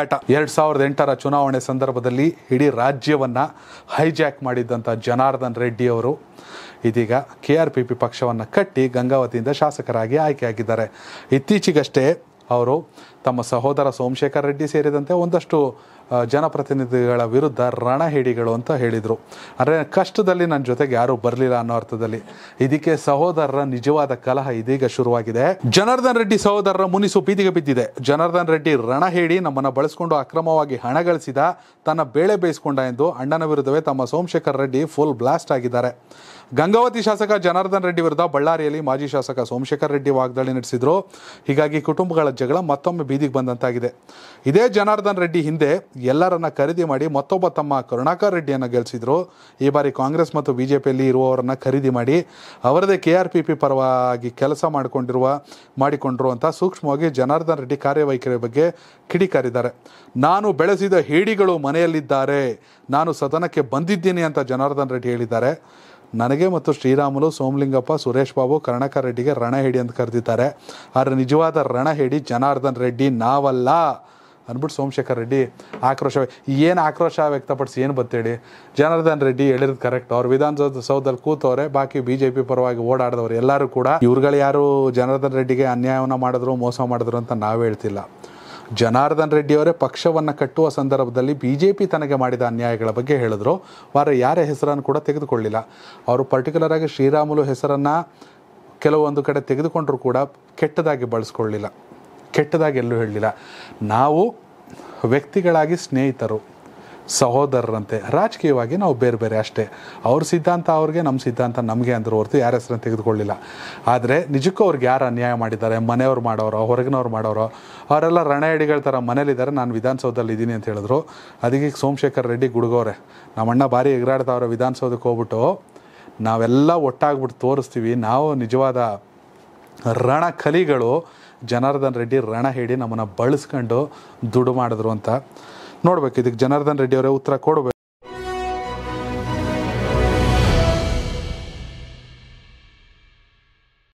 ಆಟ ಎರಡ್ ಸಾವಿರದ ಎಂಟರ ಚುನಾವಣೆ ಸಂದರ್ಭದಲ್ಲಿ ಇಡೀ ರಾಜ್ಯವನ್ನ ಹೈಜಾಕ್ ಮಾಡಿದ್ದಂಥ ಜನಾರ್ದನ್ ರೆಡ್ಡಿ ಅವರು ಇದೀಗ ಕೆ ಆರ್ ಪಿ ಪಿ ಪಕ್ಷವನ್ನು ಕಟ್ಟಿ ಗಂಗಾವತಿಯಿಂದ ಶಾಸಕರಾಗಿ ಆಯ್ಕೆಯಾಗಿದ್ದಾರೆ ಇತ್ತೀಚೆಗಷ್ಟೇ ಅವರು ತಮ್ಮ ಸಹೋದರ ಸೋಮಶೇಖರ್ ರೆಡ್ಡಿ ಸೇರಿದಂತೆ ಒಂದಷ್ಟು ಜನಪ್ರತಿನಿಧಿಗಳ ವಿರುದ್ಧ ರಣಹಿಡಿಗಳು ಅಂತ ಹೇಳಿದರು ಅಂದರೆ ಕಷ್ಟದಲ್ಲಿ ನನ್ನ ಜೊತೆಗೆ ಯಾರೂ ಬರಲಿಲ್ಲ ಅನ್ನೋ ಅರ್ಥದಲ್ಲಿ ಇದಕ್ಕೆ ಸಹೋದರರ ನಿಜವಾದ ಕಲಹ ಇದೀಗ ಶುರುವಾಗಿದೆ ಜನಾರ್ದನ್ ರೆಡ್ಡಿ ಸಹೋದರರ ಮುನಿಸು ಬೀದಿಗೆ ಬಿದ್ದಿದೆ ಜನಾರ್ದನ್ ರೆಡ್ಡಿ ರಣಹೇಡಿ ನಮ್ಮನ್ನು ಬಳಸಿಕೊಂಡು ಅಕ್ರಮವಾಗಿ ಹಣ ಗಳಿಸಿದ ತನ್ನ ಬೇಳೆ ಬೇಯಿಸಿಕೊಂಡ ಎಂದು ಅಣ್ಣನ ವಿರುದ್ಧವೇ ತಮ್ಮ ಸೋಮಶೇಖರ್ ರೆಡ್ಡಿ ಫುಲ್ ಬ್ಲಾಸ್ಟ್ ಆಗಿದ್ದಾರೆ ಗಂಗಾವತಿ ಶಾಸಕ ಜನಾರ್ದನ್ ರೆಡ್ಡಿ ವಿರುದ್ಧ ಬಳ್ಳಾರಿಯಲ್ಲಿ ಮಾಜಿ ಶಾಸಕ ಸೋಮಶೇಖರ್ ರೆಡ್ಡಿ ವಾಗ್ದಾಳಿ ನಡೆಸಿದ್ರು ಹೀಗಾಗಿ ಕುಟುಂಬಗಳ ಜಗಳ ಮತ್ತೊಮ್ಮೆ ಬೀದಿಗೆ ಬಂದಂತಾಗಿದೆ ಇದೇ ಜನಾರ್ದನ್ ರೆಡ್ಡಿ ಹಿಂದೆ ಎಲ್ಲರನ್ನ ಖರೀದಿ ಮಾಡಿ ಮತ್ತೊಬ್ಬ ತಮ್ಮ ಕರುಣಾಕರ್ ರೆಡ್ಡಿಯನ್ನು ಗೆಲ್ಲಿಸಿದ್ರು ಈ ಬಾರಿ ಕಾಂಗ್ರೆಸ್ ಮತ್ತು ಬಿಜೆಪಿಯಲ್ಲಿ ಇರುವವರನ್ನ ಖರೀದಿ ಮಾಡಿ ಅವರದೇ ಕೆ ಆರ್ ಪಿ ಪಿ ಪರವಾಗಿ ಕೆಲಸ ಮಾಡಿಕೊಂಡಿರುವ ಮಾಡಿಕೊಂಡ್ರು ಅಂತ ಸೂಕ್ಷ್ಮವಾಗಿ ಜನಾರ್ದನ್ ರೆಡ್ಡಿ ಕಾರ್ಯವೈಖರಿ ಬಗ್ಗೆ ಕಿಡಿಕಾರಿದ್ದಾರೆ ನಾನು ಬೆಳೆಸಿದ ಹೇಡಿಗಳು ಮನೆಯಲ್ಲಿದ್ದಾರೆ ನಾನು ಸದನಕ್ಕೆ ಬಂದಿದ್ದೀನಿ ಅಂತ ಜನಾರ್ದನ್ ರೆಡ್ಡಿ ಹೇಳಿದ್ದಾರೆ ನನಗೆ ಮತ್ತು ಶ್ರೀರಾಮುಲು ಸೋಮಲಿಂಗಪ್ಪ ಸುರೇಶ್ ಬಾಬು ಕರ್ಣಕ ರೆಡ್ಡಿಗೆ ರಣಹೇಡಿ ಅಂತ ಕರೆದಿದ್ದಾರೆ ಆದರೆ ನಿಜವಾದ ರಣಹಿಡಿ ಜನಾರ್ದನ್ ರೆಡ್ಡಿ ನಾವಲ್ಲ ಅಂದ್ಬಿಟ್ಟು ಸೋಮಶೇಖರ್ ರೆಡ್ಡಿ ಆಕ್ರೋಶ ಏನು ಆಕ್ರೋಶ ವ್ಯಕ್ತಪಡಿಸಿ ಏನು ಬತ್ತೇಳಿ ಜನಾರ್ದನ್ ರೆಡ್ಡಿ ಹೇಳಿರೋದು ಕರೆಕ್ಟ್ ಅವ್ರು ವಿಧಾನಸೌಧದಲ್ಲಿ ಕೂತವ್ರೆ ಬಾಕಿ ಬಿ ಜೆ ಪಿ ಪರವಾಗಿ ಓಡಾಡಿದವ್ರು ಎಲ್ಲರೂ ಕೂಡ ಇವ್ರುಗಳು ಯಾರು ಜನಾರ್ದನ್ ರೆಡ್ಡಿಗೆ ಅನ್ಯಾಯವನ್ನು ಮಾಡಿದ್ರು ಮೋಸ ಮಾಡಿದ್ರು ಅಂತ ನಾವು ಹೇಳ್ತಿಲ್ಲ ಜನಾರ್ದನ್ ರೆಡ್ಡಿಯವರೇ ಪಕ್ಷವನ್ನು ಕಟ್ಟುವ ಸಂದರ್ಭದಲ್ಲಿ ಬಿ ಜೆ ಪಿ ತನಗೆ ಮಾಡಿದ ಅನ್ಯಾಯಗಳ ಬಗ್ಗೆ ಹೇಳಿದ್ರು ವಾರ ಯಾರ ಹೆಸರನ್ನು ಕೂಡ ತೆಗೆದುಕೊಳ್ಳಿಲ್ಲ ಅವರು ಪರ್ಟಿಕ್ಯುಲರ್ ಆಗಿ ಶ್ರೀರಾಮುಲು ಹೆಸರನ್ನು ಕೆಲವೊಂದು ಕಡೆ ತೆಗೆದುಕೊಂಡರೂ ಕೂಡ ಕೆಟ್ಟದಾಗಿ ಬಳಸ್ಕೊಳ್ಳಿಲ್ಲ ಕೆಟ್ಟದಾಗಿ ಎಲ್ಲೂ ಹೇಳಲಿಲ್ಲ ನಾವು ವ್ಯಕ್ತಿಗಳಾಗಿ ಸ್ನೇಹಿತರು ಸಹೋದರರಂತೆ ರಾಜಕೀಯವಾಗಿ ನಾವು ಬೇರೆ ಬೇರೆ ಅಷ್ಟೇ ಅವ್ರ ಸಿದ್ಧಾಂತ ಅವ್ರಿಗೆ ನಮ್ಮ ಸಿದ್ಧಾಂತ ನಮಗೆ ಅಂದ್ರೆ ಹೊರ್ತು ಯಾರ ಹೆಸರನ್ನು ತೆಗೆದುಕೊಳ್ಳಿಲ್ಲ ಆದರೆ ನಿಜಕ್ಕೂ ಅವ್ರಿಗೆ ಯಾರು ಅನ್ಯಾಯ ಮಾಡಿದ್ದಾರೆ ಮನೆಯವ್ರು ಮಾಡೋರೋ ಹೊರಗಿನವ್ರು ಮಾಡೋರೋ ಅವರೆಲ್ಲ ಹಿಡಿಗಳ ಥರ ಮನೇಲಿದ್ದಾರೆ ನಾನು ವಿಧಾನಸೌಧದಲ್ಲಿ ಇದ್ದೀನಿ ಅಂತ ಹೇಳಿದ್ರು ಅದಕ್ಕೆ ಸೋಮಶೇಖರ್ ರೆಡ್ಡಿ ನಮ್ಮ ನಮ್ಮಣ್ಣ ಭಾರಿ ಎಗರಾಡ್ತಾವ್ರೆ ವಿಧಾನಸೌಧಕ್ಕೆ ಹೋಗ್ಬಿಟ್ಟು ನಾವೆಲ್ಲ ಒಟ್ಟಾಗ್ಬಿಟ್ಟು ತೋರಿಸ್ತೀವಿ ನಾವು ನಿಜವಾದ ಕಲಿಗಳು ಜನಾರ್ದನ್ ರೆಡ್ಡಿ ರಣ ಹೇಳಿ ನಮ್ಮನ್ನು ಬಳಸ್ಕೊಂಡು ದುಡ್ಡು ಮಾಡಿದ್ರು ಅಂತ ನೋಡ್ಬೇಕು ಇದಕ್ಕೆ ಜನಾರ್ದನ್ ರೆಡ್ಡಿ ಅವರೇ ಉತ್ತರ ಕೊಡಬೇಕು